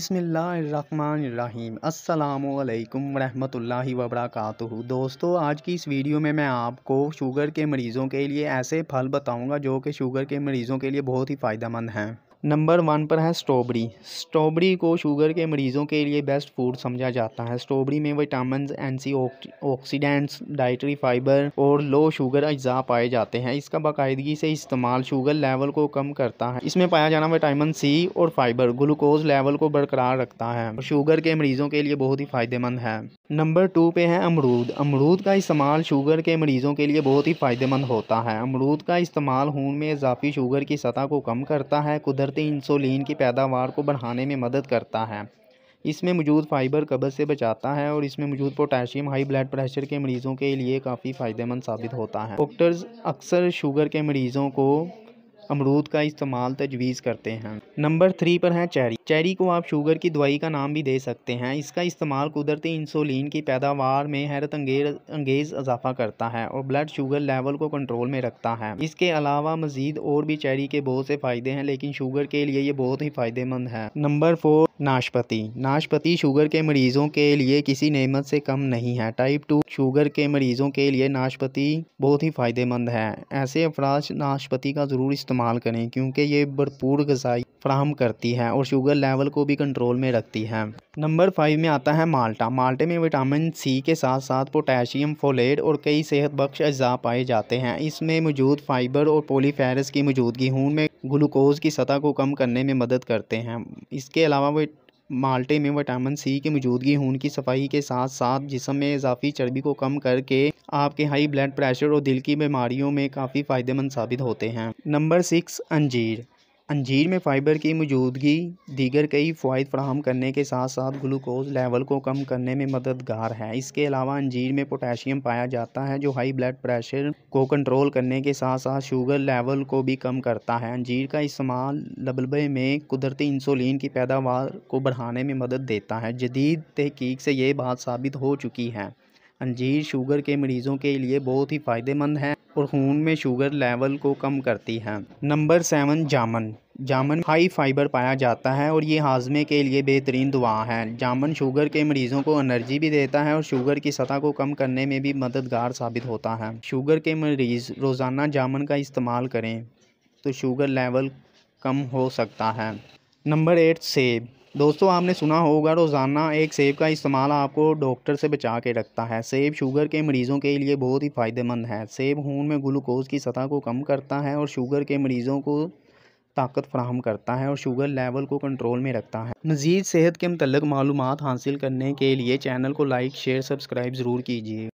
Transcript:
बसमीम अल्लाम रहमतुल्लाहि वबरकatuह दोस्तों आज की इस वीडियो में मैं आपको शुगर के मरीज़ों के लिए ऐसे फल बताऊंगा जो कि शुगर के मरीज़ों के लिए बहुत ही फ़ायदेमंद हैं नंबर वन पर है स्ट्रॉबेरी स्ट्रॉबेरी को शुगर के मरीज़ों के लिए बेस्ट फूड समझा जाता है स्ट्रॉबेरी में vitamin antioxidants dietary fibre और लो शुगर अज्जा पाए जाते हैं इसका बाकायदगी से इस्तेमाल शुगर लेवल को कम करता है इसमें पाया जाना विटामिन सी और फाइबर ग्लूकोज लेवल को बरकरार रखता है शुगर के मरीज़ों के लिए बहुत ही फ़ायदेमंद है नंबर टू पे है अमरूद अमरूद का इस्तेमाल शुगर के मरीज़ों के लिए बहुत ही फ़ायदेमंद होता है अमरूद का इस्तेमाल खून में इजाफी शुगर की सतह को कम करता है कुदरत बढ़ते इंसुलिन की पैदावार को बढ़ाने में मदद करता है इसमें मौजूद फाइबर कब्ज़ से बचाता है और इसमें मौजूद पोटाशियम हाई ब्लड प्रेशर के मरीज़ों के लिए काफ़ी फ़ायदेमंद साबित होता है डॉक्टर्स अक्सर शुगर के मरीज़ों को अमरूद का इस्तेमाल तजवीज़ करते हैं नंबर थ्री पर है चेरी चेरी को आप शुगर की दवाई का नाम भी दे सकते हैं इसका इस्तेमाल कुदरती इंसुलिन की पैदावार में हैरत अंगेज इजाफा करता है और ब्लड शुगर लेवल को कंट्रोल में रखता है इसके अलावा मज़ीद और भी चेरी के बहुत से फ़ायदे हैं लेकिन शुगर के लिए ये बहुत ही फ़ायदेमंद है नंबर फोर नाशपति नाशपति शुगर के मरीज़ों के लिए किसी नेमत से कम नहीं है टाइप टू शुगर के मरीज़ों के लिए नाशपति बहुत ही फ़ायदेमंद है ऐसे अफराज नाशपति का ज़रूर इस्तेमाल इस्तेमाल करें क्योंकि ये भरपूर गजाई फ्राहम करती है और शुगर लेवल को भी कंट्रोल में रखती है नंबर फाइव में आता है माल्टा माल्टे में विटामिन सी के साथ साथ पोटेशियम फोलेट और कई सेहत बख्श अज्जा पाए जाते हैं इसमें मौजूद फाइबर और पोलीफेरस की मौजूदगी खून में ग्लूकोज की सतह को कम करने में मदद करते हैं इसके अलावा माल्टे में विटामिन सी की मौजूदगी खून की सफाई के साथ साथ जिसम में इजाफी चर्बी को कम करके आपके हाई ब्लड प्रेशर और दिल की बीमारियों में काफ़ी फ़ायदेमंद साबित होते हैं नंबर सिक्स अंजीर अंजीर में फ़ाइबर की मौजूदगी दीगर कई फ़वाद फ्राहम करने के साथ साथ ग्लूकोज लेवल को कम करने में मददगार है इसके अलावा अंजीर में पोटेशियम पाया जाता है जो हाई ब्लड प्रेशर को कंट्रोल करने के साथ साथ शुगर लेवल को भी कम करता है अंजीर का इस्तेमाल लबलबे में कुदरती इंसुलिन की पैदावार को बढ़ाने में मदद देता है जदीद तहकीक से ये बात साबित हो चुकी है अंजीर शुगर के मरीज़ों के लिए बहुत ही फ़ायदेमंद है और खून में शुगर लेवल को कम करती है नंबर सेवन जामन जामन हाई फाइबर पाया जाता है और ये हाजमे के लिए बेहतरीन दुआ है जामन शुगर के मरीज़ों को एनर्जी भी देता है और शुगर की सतह को कम करने में भी मददगार साबित होता है शुगर के मरीज़ रोज़ाना जामन का इस्तेमाल करें तो शुगर लेवल कम हो सकता है नंबर एट सेब दोस्तों आपने सुना होगा रोज़ाना एक सेब का इस्तेमाल आपको डॉक्टर से बचा के रखता है सेब शुगर के मरीज़ों के लिए बहुत ही फ़ायदेमंद है सेब खून में ग्लूकोज की सतह को कम करता है और शुगर के मरीज़ों को ताकत फ्राहम करता है और शुगर लेवल को कंट्रोल में रखता है मज़ीद सेहत के मतलब मालूम हासिल करने के लिए चैनल को लाइक शेयर सब्सक्राइब ज़रूर कीजिए